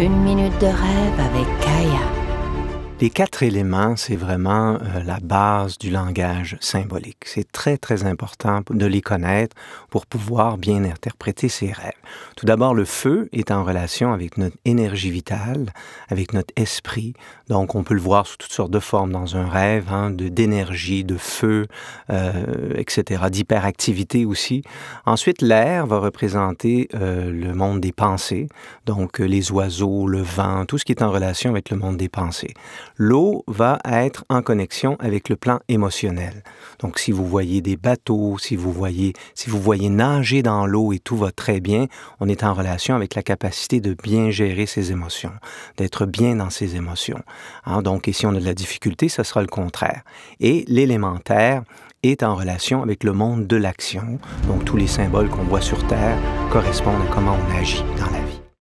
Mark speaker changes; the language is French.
Speaker 1: Une minute de rêve avec Kaya.
Speaker 2: Les quatre éléments, c'est vraiment euh, la base du langage symbolique. C'est très, très important de les connaître pour pouvoir bien interpréter ses rêves. Tout d'abord, le feu est en relation avec notre énergie vitale, avec notre esprit. Donc, on peut le voir sous toutes sortes de formes dans un rêve, hein, d'énergie, de, feu, euh, etc., d'hyperactivité aussi. Ensuite, l'air va représenter euh, le monde des pensées, donc les oiseaux, le vent, tout ce qui est en relation avec le monde des pensées l'eau va être en connexion avec le plan émotionnel. Donc si vous voyez des bateaux, si vous voyez, si vous voyez nager dans l'eau et tout va très bien, on est en relation avec la capacité de bien gérer ses émotions, d'être bien dans ses émotions. Hein, donc et si on a de la difficulté, ce sera le contraire. Et l'élémentaire est en relation avec le monde de l'action. Donc tous les symboles qu'on voit sur Terre correspondent à comment on agit dans la